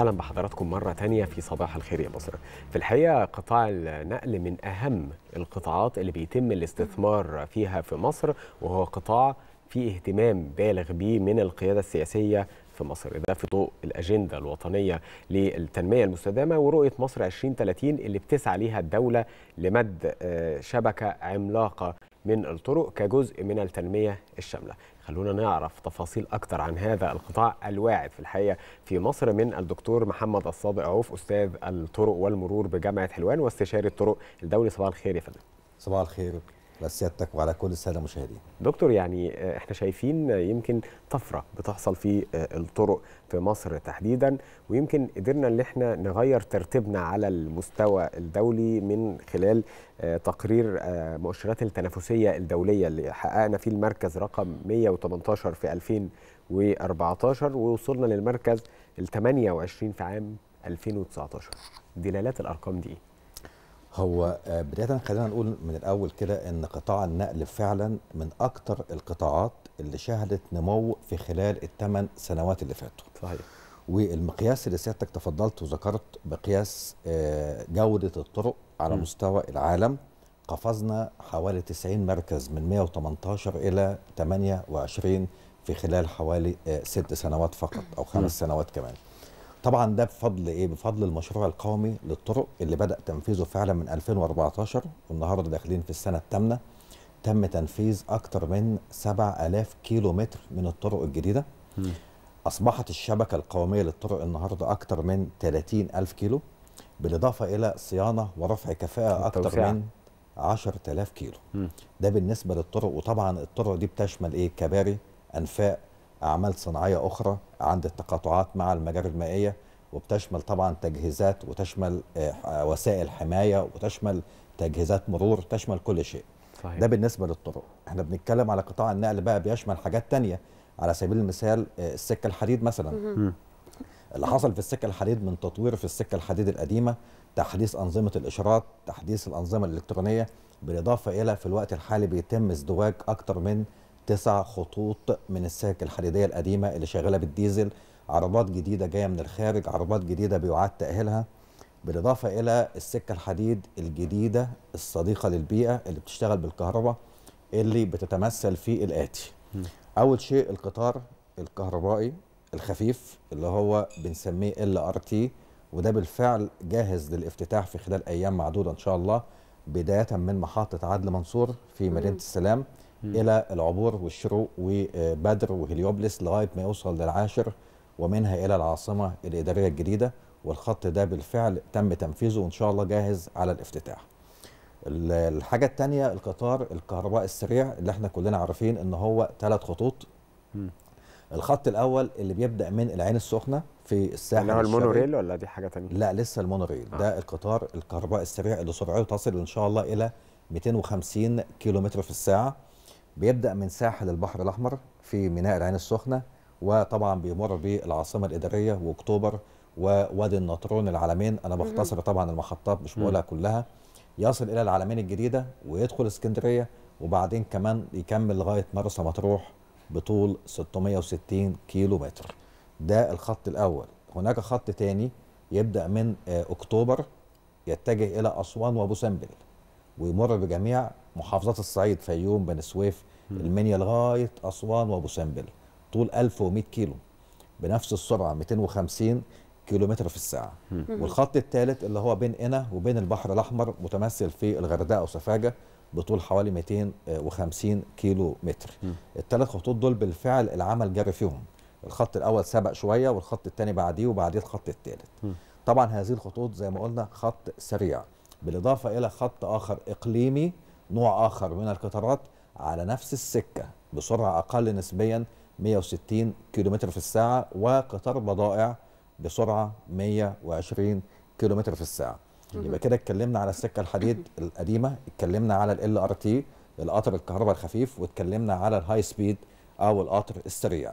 اهلا بحضراتكم مره تانية في صباح الخير يا مصر في الحقيقه قطاع النقل من اهم القطاعات اللي بيتم الاستثمار فيها في مصر وهو قطاع في اهتمام بالغ بيه من القياده السياسيه في مصر ده في ضوء الأجندة الوطنية للتنمية المستدامة ورؤية مصر 2030 اللي بتسعى ليها الدولة لمد آه، شبكة عملاقة من الطرق كجزء من التنمية الشاملة خلونا نعرف تفاصيل أكثر عن هذا القطاع الواعد في الحقيقة في مصر من الدكتور محمد الصادق عوف أستاذ الطرق والمرور بجامعة حلوان واستشاري الطرق الدولي صباح الخير يا فندم صباح الخير على سيادتك وعلى كل الساده المشاهدين. دكتور يعني آه، احنا شايفين آه، يمكن طفره بتحصل في آه، الطرق في مصر تحديدا ويمكن قدرنا ان احنا نغير ترتيبنا على المستوى الدولي من خلال تقرير مؤشرات التنافسيه الدوليه اللي حققنا فيه المركز رقم 118 في 2014 ووصلنا للمركز ال 28 في عام 2019. دلالات الارقام دي ايه؟ هو آه، بدايه خلينا نقول من الاول كده ان قطاع النقل فعلا من اكتر القطاعات اللي شهدت نمو في خلال الثمان سنوات اللي فاتوا صحيح والمقياس اللي سيادتك تفضلت وذكرت مقياس آه، جوده الطرق على م. مستوى العالم قفزنا حوالي 90 مركز من 118 الى 28 في خلال حوالي آه، ست سنوات فقط او خمس سنوات كمان طبعا ده بفضل ايه بفضل المشروع القومي للطرق اللي بدا تنفيذه فعلا من 2014 والنهارده داخلين في السنه الثامنه تم تنفيذ اكثر من 7000 كيلو متر من الطرق الجديده م. اصبحت الشبكه القوميه للطرق النهارده اكثر من 30000 كيلو بالاضافه الى صيانه ورفع كفاءه اكثر من 10000 كيلو م. ده بالنسبه للطرق وطبعا الطرق دي بتشمل ايه كباري انفاق أعمال صناعية أخرى عند التقاطعات مع المجاري المائية وبتشمل طبعا تجهيزات وتشمل آه، وسائل حماية وتشمل تجهيزات مرور تشمل كل شيء صحيح. ده بالنسبة للطرق احنا بنتكلم على قطاع النقل بقى بيشمل حاجات تانية على سبيل المثال آه، السكة الحديد مثلا اللي حصل في السكة الحديد من تطوير في السكة الحديد القديمة تحديث أنظمة الإشارات تحديث الأنظمة الإلكترونية بالإضافة إلى في الوقت الحالي بيتم ازدواج أكتر من تسع خطوط من السكك الحديديه القديمه اللي شغاله بالديزل عربات جديده جايه من الخارج عربات جديده بيعاد تاهيلها بالاضافه الى السكه الحديد الجديده الصديقه للبيئه اللي بتشتغل بالكهرباء اللي بتتمثل في الاتي اول شيء القطار الكهربائي الخفيف اللي هو بنسميه ال ار تي وده بالفعل جاهز للافتتاح في خلال ايام معدوده ان شاء الله بدايه من محطه عدل منصور في مدينه السلام الى العبور والشروق وبدر وهليوبلس لغايه ما يوصل للعاشر ومنها الى العاصمه الاداريه الجديده والخط ده بالفعل تم تنفيذه وان شاء الله جاهز على الافتتاح. الحاجه الثانيه القطار الكهرباء السريع اللي احنا كلنا عارفين ان هو ثلاث خطوط. م. الخط الاول اللي بيبدا من العين السخنه في الساحل اللي هو المونوريل ولا دي حاجه ثانيه؟ لا لسه المونوريل آه. ده القطار الكهرباء السريع اللي سرعته تصل ان شاء الله الى 250 كيلو متر في الساعه. بيبدا من ساحل البحر الاحمر في ميناء العين السخنه وطبعا بيمر بالعاصمه الاداريه واكتوبر ووادي النطرون العلمين انا بختصر طبعا المحطات مش بقولها كلها يصل الى العلمين الجديده ويدخل اسكندريه وبعدين كمان يكمل لغايه مرسى مطروح بطول 660 كيلو متر ده الخط الاول هناك خط تاني يبدا من آه، اكتوبر يتجه الى اسوان وابو سمبل ويمر بجميع محافظات الصعيد فيوم بني سويف المنيا لغايه اسوان وابو سمبل طول 1100 كيلو بنفس السرعه 250 كيلومتر في الساعه والخط الثالث اللي هو بين قنا وبين البحر الاحمر متمثل في الغردقه وسفاجه بطول حوالي 250 كيلو متر الثلاث خطوط دول بالفعل العمل جرى فيهم الخط الاول سبق شويه والخط الثاني بعديه وبعديه الخط الثالث طبعا هذه الخطوط زي ما قلنا خط سريع بالاضافه الى خط اخر اقليمي نوع آخر من القطارات على نفس السكة بسرعة أقل نسبيا 160 كيلومتر في الساعة وقطار بضائع بسرعة 120 كيلومتر في الساعة يبقى كده اتكلمنا على السكة الحديد القديمة اتكلمنا على ال ار تي القطر الكهرباء الخفيف واتكلمنا على الهاي سبيد أو القطر السريع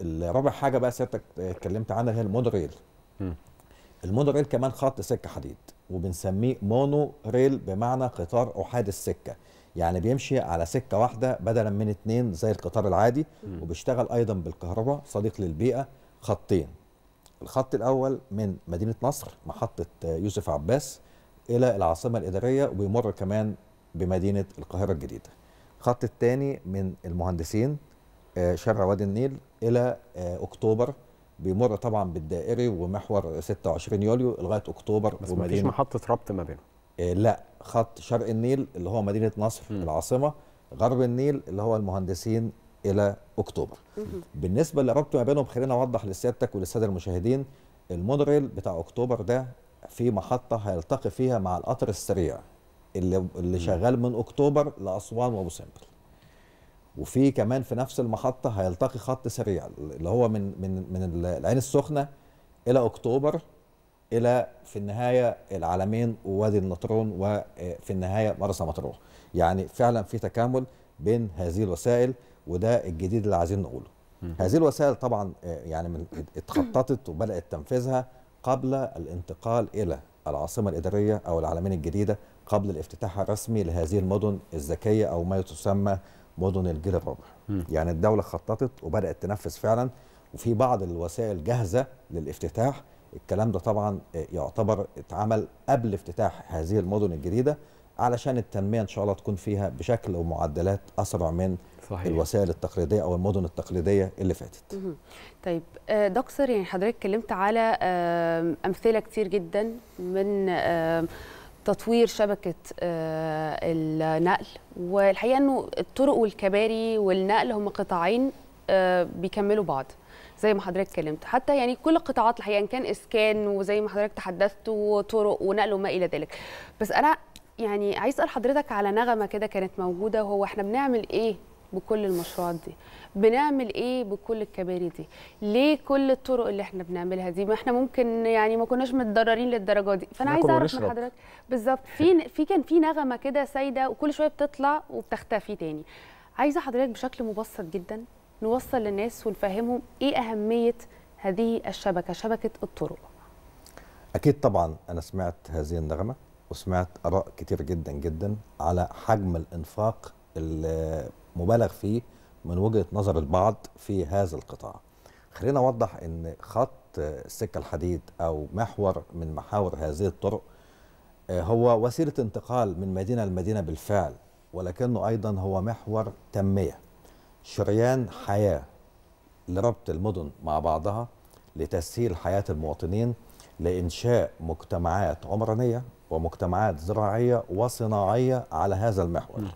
الرابع حاجة بقى سيادتك اتكلمت عنها هي المودريل المودريل كمان خط سكة حديد وبنسميه مونو ريل بمعنى قطار احاد السكه يعني بيمشي على سكه واحده بدلا من اثنين زي القطار العادي وبيشتغل ايضا بالكهرباء صديق للبيئه خطين الخط الاول من مدينه نصر محطه يوسف عباس الى العاصمه الاداريه وبيمر كمان بمدينه القاهره الجديده الخط الثاني من المهندسين آه، شارع وادي النيل الى آه، اكتوبر بيمر طبعا بالدائري ومحور 26 يوليو لغايه اكتوبر بس ما فيش محطه ربط ما بينهم إيه لا خط شرق النيل اللي هو مدينه نصر م. العاصمه غرب النيل اللي هو المهندسين الى اكتوبر م. بالنسبه لربط ما بينهم خلينا اوضح لسيادتك وللساده المشاهدين المونوريل بتاع اكتوبر ده في محطه هيلتقي فيها مع القطر السريع اللي, اللي شغال من اكتوبر لاسوان وابو سمبل وفي كمان في نفس المحطه هيلتقي خط سريع اللي هو من من من العين السخنه الى اكتوبر الى في النهايه العالمين ووادي النطرون وفي آه، النهايه مرسى مطروح يعني فعلا في تكامل بين هذه الوسائل وده الجديد اللي عايزين نقوله هذه الوسائل طبعا آه، يعني من اتخططت وبدات تنفيذها قبل الانتقال الى العاصمه الاداريه او العالمين الجديده قبل الافتتاح الرسمي لهذه المدن الذكيه او ما تسمى مدن الجيل الرابع يعني الدولة خططت وبدأت تنفذ فعلا وفي بعض الوسائل جاهزة للافتتاح الكلام ده طبعا آه، يعتبر اتعمل قبل افتتاح هذه المدن الجديدة علشان التنمية إن شاء الله تكون فيها بشكل ومعدلات أسرع من صحيح. الوسائل التقليدية أو المدن التقليدية اللي فاتت طيب آه، دكتور يعني حضرتك اتكلمت على أمثلة كتير جدا من تطوير شبكه آه، النقل والحقيقه انه الطرق والكباري والنقل هم قطاعين آه، بيكملوا بعض زي ما حضرتك اتكلمت حتى يعني كل القطاعات الحقيقه ان كان اسكان وزي ما حضرتك تحدثت وطرق ونقل وما الى ذلك بس انا يعني عايز اسال حضرتك على نغمه كده كانت موجوده وهو احنا بنعمل ايه بكل المشروعات دي بنعمل ايه بكل الكباري دي ليه كل الطرق اللي احنا بنعملها دي ما احنا ممكن يعني ما كناش متضررين للدرجه دي فانا عايزه اعرف من حضرتك بالظبط في في كان في نغمه كده سايده وكل شويه بتطلع وبتختفي تاني عايزه حضرتك بشكل مبسط جدا نوصل للناس ونفهمهم ايه اهميه هذه الشبكه شبكه الطرق اكيد طبعا انا سمعت هذه النغمه وسمعت اراء كتير جدا جدا على حجم الانفاق اللي مبالغ فيه من وجهه نظر البعض في هذا القطاع. خلينا اوضح ان خط السكه الحديد او محور من محاور هذه الطرق آه، هو وسيله انتقال من مدينه لمدينه بالفعل ولكنه ايضا هو محور تنميه شريان حياه لربط المدن مع بعضها لتسهيل حياه المواطنين لانشاء مجتمعات عمرانيه ومجتمعات زراعيه وصناعيه على هذا المحور. نعم.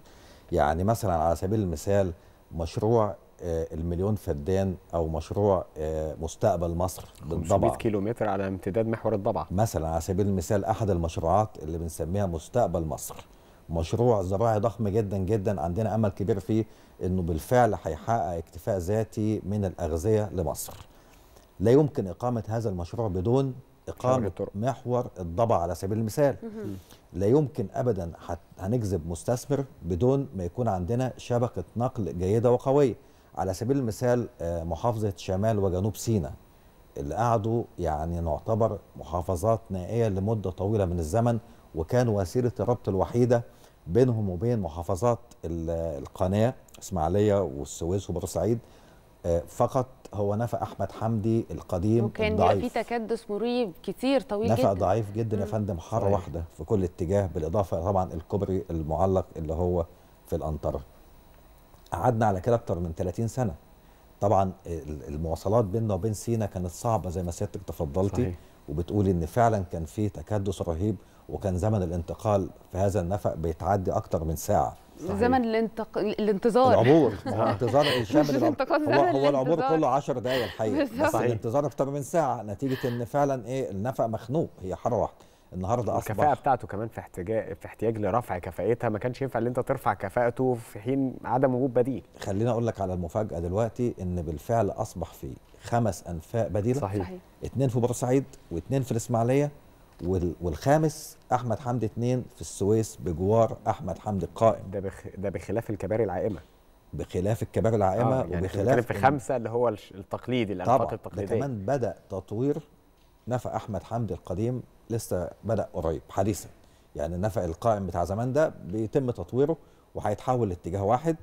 يعني مثلا على سبيل المثال مشروع آه، المليون فدان او مشروع آه، مستقبل مصر بالضبع 500 كيلو متر على امتداد محور الضبع مثلا على سبيل المثال احد المشروعات اللي بنسميها مستقبل مصر مشروع زراعي ضخم جدا جدا عندنا امل كبير فيه انه بالفعل هيحقق اكتفاء ذاتي من الاغذيه لمصر لا يمكن اقامه هذا المشروع بدون إقامة محور الضبع على سبيل المثال لا يمكن أبدا هنجذب مستثمر بدون ما يكون عندنا شبكة نقل جيدة وقوية على سبيل المثال آه، محافظة شمال وجنوب سيناء اللي قعدوا يعني نعتبر محافظات نائية لمدة طويلة من الزمن وكان وسيلة الربط الوحيدة بينهم وبين محافظات القناة اسماعيلية والسويس وبورسعيد آه، فقط هو نفق احمد حمدي القديم وكان الضعيف في تكدس مريب كتير طويل جدا جدا ضعيف جدا يا فندم حاره واحده في كل اتجاه بالاضافه طبعا الكوبري المعلق اللي هو في الانطره قعدنا على كده اكتر من 30 سنه طبعا المواصلات بيننا وبين سينا كانت صعبه زي ما سيادتك تفضلتي صحيح. وبتقولي ان فعلا كان في تكدس رهيب وكان زمن الانتقال في هذا النفق بيتعدي اكتر من ساعه زمن الانتق... الانتظار العبور آه. انتظار الشاب اللي هو, هو العبور كله 10 دقائق الحقيقه بس صحيح. الانتظار اكتر من ساعه نتيجه ان فعلا ايه النفق مخنوق هي حاره واحده النهارده اصبح الكفاءه بتاعته كمان في احتياج في احتياج لرفع كفاءتها ما كانش ينفع ان انت ترفع كفاءته في حين عدم وجود بديل خليني اقول لك على المفاجاه دلوقتي ان بالفعل اصبح في خمس انفاق بديله صحيح اثنين في بورسعيد واثنين في الاسماعيليه والخامس احمد حمدي اثنين في السويس بجوار احمد حمدي القائم ده بخ... ده بخلاف الكباري العائمه بخلاف الكباري العائمه آه يعني وبخلاف في خمسه اللي هو التقليدي الانفاق التقليديه ده كمان بدا تطوير نفق احمد حمدي القديم لسه بدا قريب حديثا يعني النفق القائم بتاع زمان ده بيتم تطويره وهيتحول لاتجاه واحد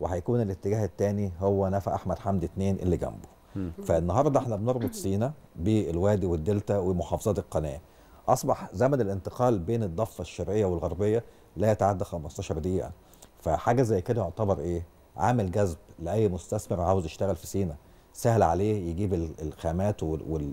وهيكون الاتجاه الثاني هو نفق احمد حمدي اثنين اللي جنبه فالنهارده احنا بنربط سينا بالوادي والدلتا ومحافظات القناه اصبح زمن الانتقال بين الضفه الشرقيه والغربيه لا يتعدى 15 دقيقه فحاجه زي كده يعتبر ايه عامل جذب لاي مستثمر عاوز يشتغل في سينا سهل عليه يجيب الخامات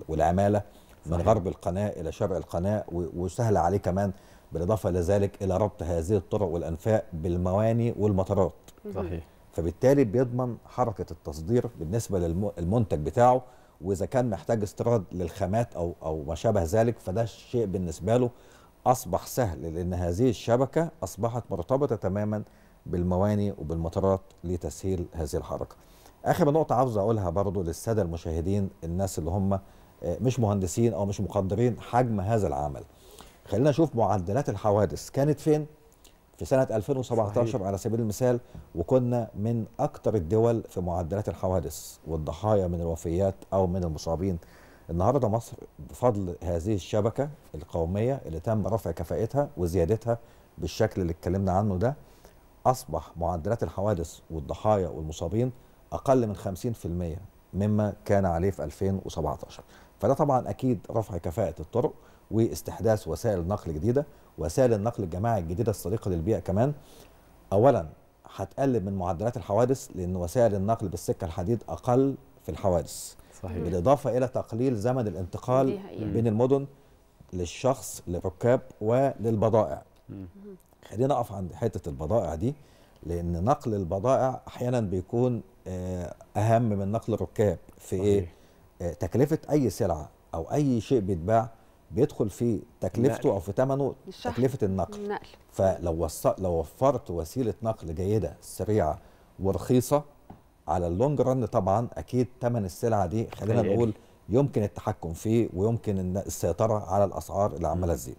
والعماله من غرب القناه الى شرق القناه وسهل عليه كمان بالاضافه الى ذلك الى ربط هذه الطرق والانفاق بالمواني والمطارات صحيح فبالتالي بيضمن حركه التصدير بالنسبه للمنتج بتاعه واذا كان محتاج استيراد للخامات او او ما شابه ذلك فده شيء بالنسبه له اصبح سهل لان هذه الشبكه اصبحت مرتبطه تماما بالمواني وبالمطارات لتسهيل هذه الحركه. اخر نقطه عاوز اقولها برضو للساده المشاهدين الناس اللي هم آه، مش مهندسين او مش مقدرين حجم هذا العمل. خلينا نشوف معدلات الحوادث كانت فين في سنة 2017 صحيح. على سبيل المثال وكنا من أكثر الدول في معدلات الحوادث والضحايا من الوفيات أو من المصابين النهارده مصر بفضل هذه الشبكة القومية اللي تم رفع كفائتها وزيادتها بالشكل اللي اتكلمنا عنه ده أصبح معدلات الحوادث والضحايا والمصابين أقل من 50% مما كان عليه في 2017 فده طبعا اكيد رفع كفاءه الطرق واستحداث وسائل نقل جديده وسائل النقل الجماعي الجديده الصديقه للبيئه كمان اولا هتقلل من معدلات الحوادث لان وسائل النقل بالسكه الحديد اقل في الحوادث صحيح. بالاضافه الى تقليل زمن الانتقال بين المدن للشخص للركاب وللبضائع خلينا اقف عند حته البضائع دي لان نقل البضائع احيانا بيكون آه، اهم من نقل الركاب في إيه؟ صحيح. ايه آه، تكلفه اي سلعه او اي شيء بيتباع بيدخل في تكلفته نقل. او في ثمنه تكلفه النقل نقل. فلو وص... لو وفرت وسيله نقل جيده سريعه ورخيصه على اللونج ران طبعا اكيد ثمن السلعه دي خلينا نقول يمكن التحكم فيه ويمكن السيطره على الاسعار اللي عماله تزيد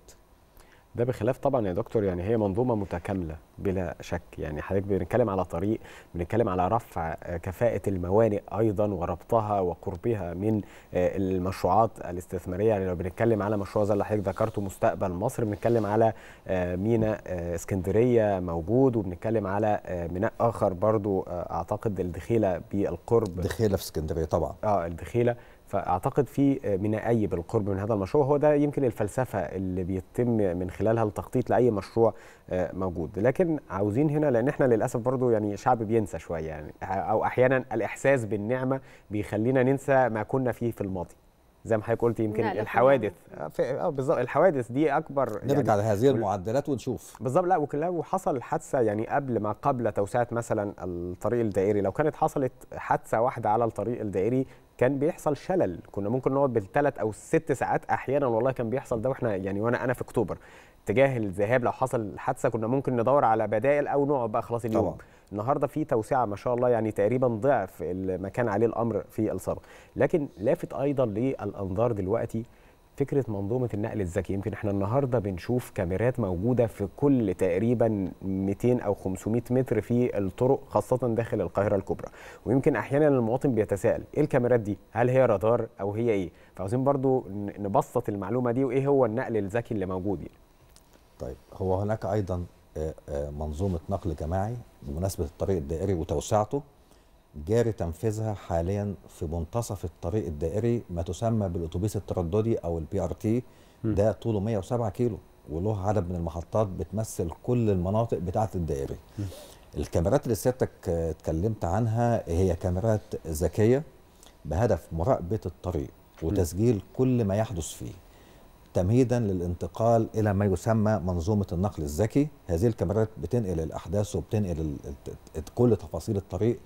ده بخلاف طبعا يا دكتور يعني هي منظومه متكامله بلا شك يعني حضرتك بنتكلم على طريق بنتكلم على رفع آه، كفاءه الموانئ ايضا وربطها وقربها من آه، المشروعات الاستثماريه يعني لو بنتكلم على مشروع زي اللي حضرتك ذكرته مستقبل مصر بنتكلم على آه، ميناء اسكندريه موجود وبنتكلم على ميناء اخر برضو اعتقد الدخيله بالقرب الدخيله في اسكندريه طبعا اه الدخيله فاعتقد في مينائي بالقرب من هذا المشروع هو ده يمكن الفلسفه اللي بيتم من خلالها التخطيط لاي مشروع آه، موجود لكن عاوزين هنا لان احنا للاسف برضو يعني شعب بينسى شويه يعني او احيانا الاحساس بالنعمه بيخلينا ننسى ما كنا فيه في الماضي زي ما حضرتك قلت يمكن الحوادث آه،, اه بالظبط الحوادث دي اكبر يعني نرجع يعني لهذه المعدلات ونشوف بالظبط لا لو حصل حادثه يعني قبل ما قبل توسعه مثلا الطريق الدائري لو كانت حصلت حادثه واحده على الطريق الدائري كان بيحصل شلل كنا ممكن نقعد بالثلاث او الست ساعات احيانا والله كان بيحصل ده واحنا يعني وانا انا في اكتوبر اتجاه الذهاب لو حصل حادثه كنا ممكن ندور على بدائل او نقعد بقى خلاص اليوم طبعا. النهارده في توسعه ما شاء الله يعني تقريبا ضعف المكان عليه الامر في السابق لكن لافت ايضا للانظار دلوقتي فكره منظومه النقل الذكي يمكن احنا النهارده بنشوف كاميرات موجوده في كل تقريبا 200 او 500 متر في الطرق خاصه داخل القاهره الكبرى ويمكن احيانا المواطن بيتساءل ايه الكاميرات دي هل هي رادار او هي ايه فعاوزين برضو نبسط المعلومه دي وايه هو النقل الذكي اللي موجود يعني. طيب هو هناك ايضا منظومه نقل جماعي بمناسبه الطريق الدائري وتوسعته جاري تنفيذها حاليا في منتصف الطريق الدائري ما تسمى بالاتوبيس الترددي او البي ار تي ده طوله 107 كيلو وله عدد من المحطات بتمثل كل المناطق بتاعه الدائري الكاميرات اللي سيادتك اتكلمت عنها هي كاميرات ذكيه بهدف مراقبه الطريق وتسجيل كل ما يحدث فيه تمهيدا للانتقال الى ما يسمى منظومه النقل الذكي هذه الكاميرات بتنقل الاحداث وبتنقل كل تفاصيل الطريق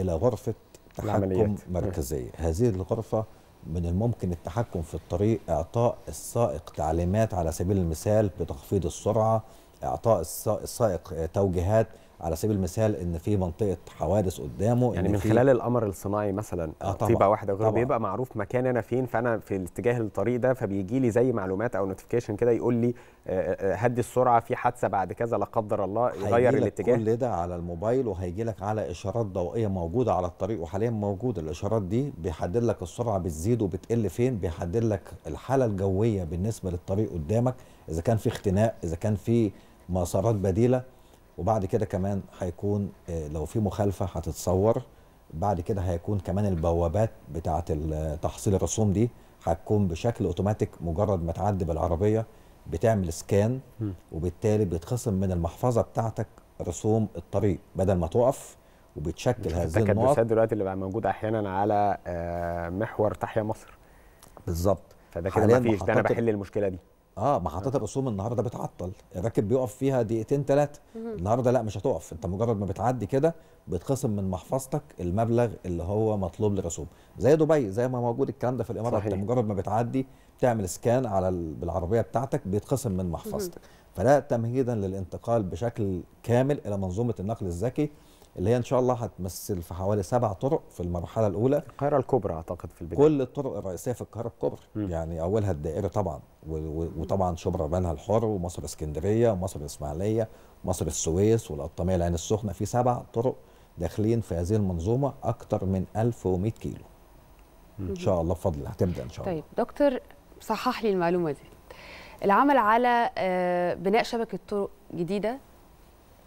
إلى غرفة تحكم العمليات. مركزية هذه الغرفة من الممكن التحكم في الطريق إعطاء السائق تعليمات على سبيل المثال بتخفيض السرعة إعطاء السائق توجيهات على سبيل المثال ان في منطقه حوادث قدامه يعني من خلال القمر الصناعي مثلا آه طبعًا طيبه واحده غير بيبقى معروف مكان انا فين فانا في الاتجاه الطريق ده فبيجي لي زي معلومات او نوتيفيكيشن كده يقول لي آه، آه، آه، هدي السرعه في حادثه بعد كذا لا قدر الله يغير الاتجاه كل ده على الموبايل وهيجي لك على اشارات ضوئيه موجوده على الطريق وحاليا موجوده الاشارات دي بيحدد لك السرعه بتزيد وبتقل فين بيحدد لك الحاله الجويه بالنسبه للطريق قدامك اذا كان في اختناق اذا كان في مسارات بديله وبعد كده كمان هيكون آه، لو في مخالفه هتتصور بعد كده هيكون كمان البوابات بتاعه تحصيل الرسوم دي هتكون بشكل اوتوماتيك مجرد ما تعدي بالعربيه بتعمل سكان وبالتالي بيتخصم من المحفظه بتاعتك رسوم الطريق بدل ما تقف وبتشكل هذه النقط دلوقتي اللي بقى موجود احيانا على آه، محور تحيا مصر بالظبط فده كده مفيش ده انا بحل المشكله دي اه محطات آه. الرسوم النهارده بتعطل الراكب بيقف فيها دقيقتين ثلاثه النهارده لا مش هتقف انت مجرد ما بتعدي كده بيتخصم من محفظتك المبلغ اللي هو مطلوب للرسوم زي دبي زي ما موجود الكلام ده في الامارات انت مجرد ما بتعدي بتعمل سكان على بالعربيه بتاعتك بيتخصم من محفظتك فده تمهيدا للانتقال بشكل كامل الى منظومه النقل الذكي اللي هي ان شاء الله هتمثل في حوالي سبع طرق في المرحله الاولى القاهره الكبرى اعتقد في البدايه كل الطرق الرئيسيه في القاهره الكبرى يعني اولها الدائري طبعا وطبعا شبرا بنها الحر ومصر اسكندريه ومصر الاسماعيليه ومصر السويس والقطاميه العين السخنه في سبع طرق داخلين في هذه المنظومه اكثر من 1100 كيلو ان شاء الله بفضل هتبدا ان شاء الله طيب دكتور صحح لي المعلومه دي العمل على آه، بناء شبكه طرق جديده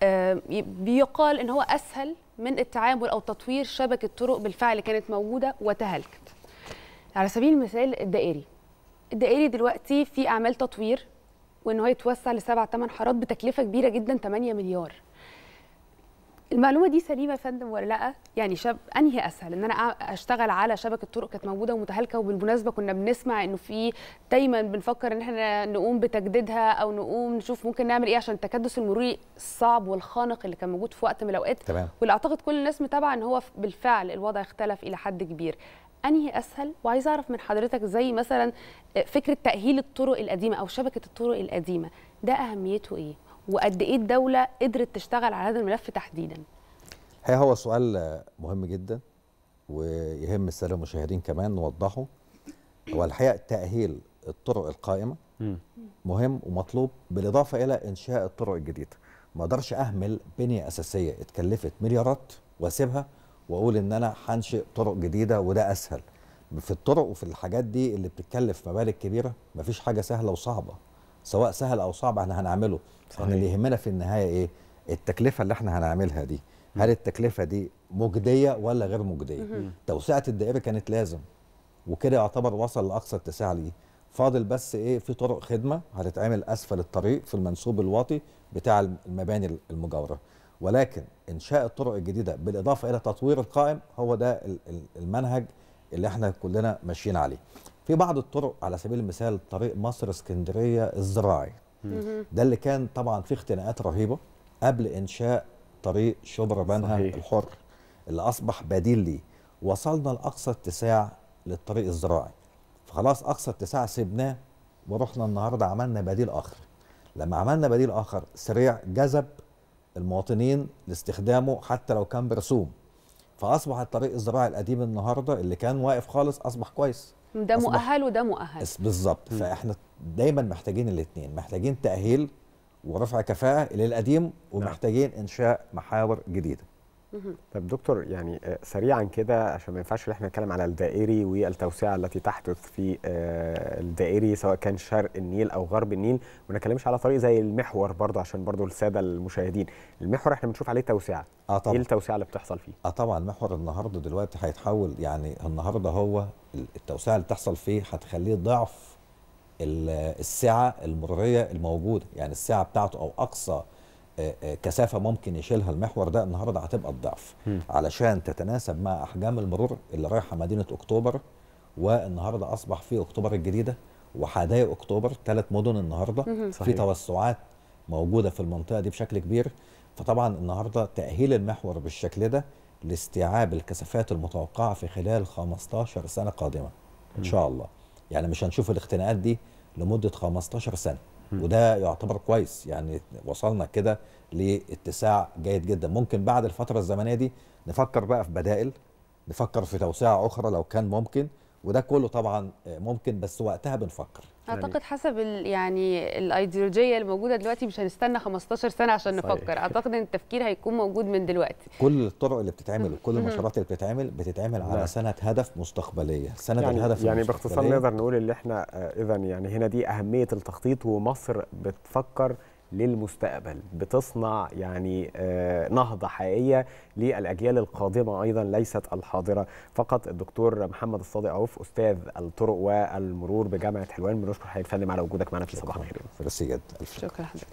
آه، بيقال ان هو اسهل من التعامل او تطوير شبكه طرق بالفعل كانت موجوده وتهلكت على سبيل المثال الدائري الدائري دلوقتي في اعمال تطوير وان هو يتوسع لسبع ثمان حارات بتكلفه كبيره جدا 8 مليار المعلومه دي سليمه يا فندم ولا لا يعني شاب انهي اسهل ان انا اشتغل على شبكه طرق كانت موجوده ومتهالكه وبالمناسبه كنا بنسمع انه في دايما بنفكر ان احنا نقوم بتجديدها او نقوم نشوف ممكن نعمل ايه عشان التكدس المروري الصعب والخانق اللي كان موجود في وقت من الاوقات واللي اعتقد كل الناس متابعه ان هو بالفعل الوضع اختلف الى حد كبير انهي اسهل وعايز اعرف من حضرتك زي مثلا آه، فكره تاهيل الطرق القديمه او شبكه الطرق القديمه ده اهميته ايه وقد ايه الدوله قدرت تشتغل على هذا الملف تحديدا هي هو سؤال مهم جدا ويهم الساده المشاهدين كمان نوضحه هو الحقيقه تاهيل الطرق القائمه مهم ومطلوب بالاضافه الى انشاء الطرق الجديده ما اقدرش اهمل بنيه اساسيه اتكلفت مليارات واسيبها واقول ان انا هنشئ طرق جديده وده اسهل في الطرق وفي الحاجات دي اللي بتتكلف مبالغ كبيره مفيش حاجه سهله وصعبه سواء سهل او صعب احنا هنعمله صحيح. احنا اللي يهمنا في النهايه ايه التكلفه اللي احنا هنعملها دي هل التكلفه دي مجديه ولا غير مجديه توسعه الدائره كانت لازم وكده يعتبر وصل لاقصى اتساع ليه فاضل بس ايه في طرق خدمه هتتعمل اسفل الطريق في المنسوب الواطي بتاع المباني المجاوره ولكن انشاء الطرق الجديده بالاضافه الى تطوير القائم هو ده المنهج اللي احنا كلنا ماشيين عليه في بعض الطرق على سبيل المثال طريق مصر اسكندريه الزراعي ده اللي كان طبعا فيه اختناقات رهيبه قبل انشاء طريق شبرا بنها الحر اللي اصبح بديل ليه وصلنا لاقصى اتساع للطريق الزراعي فخلاص اقصى اتساع سيبناه ورحنا النهارده عملنا بديل اخر لما عملنا بديل اخر سريع جذب المواطنين لاستخدامه حتى لو كان برسوم فاصبح الطريق الزراعي القديم النهارده اللي كان واقف خالص اصبح كويس ده مؤهل وده مؤهل بالظبط فاحنا دايما محتاجين الاثنين محتاجين تاهيل ورفع كفاءه للقديم نعم. ومحتاجين انشاء محاور جديده طب دكتور يعني آه، سريعا كده عشان ما ينفعش احنا نتكلم على الدائري والتوسعه التي تحدث في آه، الدائري سواء كان شرق النيل او غرب النيل وما نتكلمش على طريق زي المحور برضه عشان برضه الساده المشاهدين المحور احنا بنشوف عليه توسعه اه طبعا ايه التوسعه اللي بتحصل فيه اه طبعا المحور النهارده دلوقتي هيتحول يعني النهارده هو التوسعه اللي بتحصل فيه هتخليه ضعف السعه المروريه الموجوده يعني السعه بتاعته او اقصى آه، آه، كثافه ممكن يشيلها المحور ده النهارده هتبقى الضعف علشان تتناسب مع احجام المرور اللي رايحه مدينه اكتوبر والنهارده اصبح في اكتوبر الجديده وحدائق اكتوبر ثلاث مدن النهارده في توسعات موجوده في المنطقه دي بشكل كبير فطبعا النهارده تاهيل المحور بالشكل ده لاستيعاب الكثافات المتوقعه في خلال 15 سنه قادمه ان شاء الله يعني مش هنشوف الاختناقات دي لمده 15 سنه وده يعتبر كويس يعني وصلنا كده لاتساع جيد جدا ممكن بعد الفترة الزمنية دي نفكر بقى في بدائل نفكر في توسعة أخرى لو كان ممكن وده كله طبعا ممكن بس وقتها بنفكر يعني اعتقد حسب ال يعني الايديولوجيه الموجوده دلوقتي مش هنستنى 15 سنه عشان صحيح. نفكر اعتقد ان التفكير هيكون موجود من دلوقتي كل الطرق اللي بتتعمل وكل المشروعات اللي بتتعمل بتتعمل على نعم. سنه هدف مستقبليه سنه يعني الهدف يعني باختصار نقدر نقول ان احنا آه، اذا يعني هنا دي اهميه التخطيط ومصر بتفكر للمستقبل بتصنع يعني آه، نهضة حقيقية للأجيال القادمة أيضا ليست الحاضرة فقط الدكتور محمد الصادق عوف أستاذ الطرق والمرور بجامعة حلوان بنشكر حضرتك على وجودك معنا في صباح الخير. شكرا حضرتك.